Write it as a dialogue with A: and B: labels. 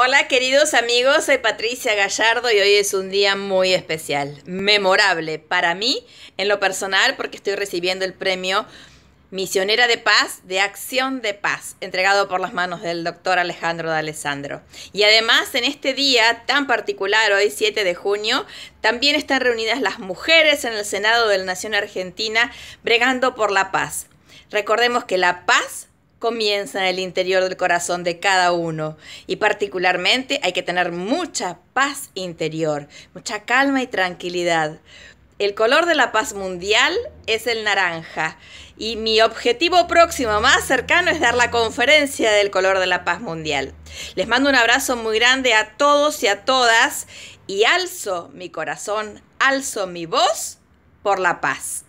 A: Hola queridos amigos, soy Patricia Gallardo y hoy es un día muy especial, memorable para mí en lo personal porque estoy recibiendo el premio Misionera de Paz de Acción de Paz, entregado por las manos del doctor Alejandro de Alessandro. Y además, en este día tan particular, hoy 7 de junio, también están reunidas las mujeres en el Senado de la Nación Argentina bregando por la paz. Recordemos que la paz comienza en el interior del corazón de cada uno. Y particularmente hay que tener mucha paz interior, mucha calma y tranquilidad. El color de la paz mundial es el naranja y mi objetivo próximo más cercano es dar la conferencia del color de la paz mundial. Les mando un abrazo muy grande a todos y a todas y alzo mi corazón, alzo mi voz por la paz.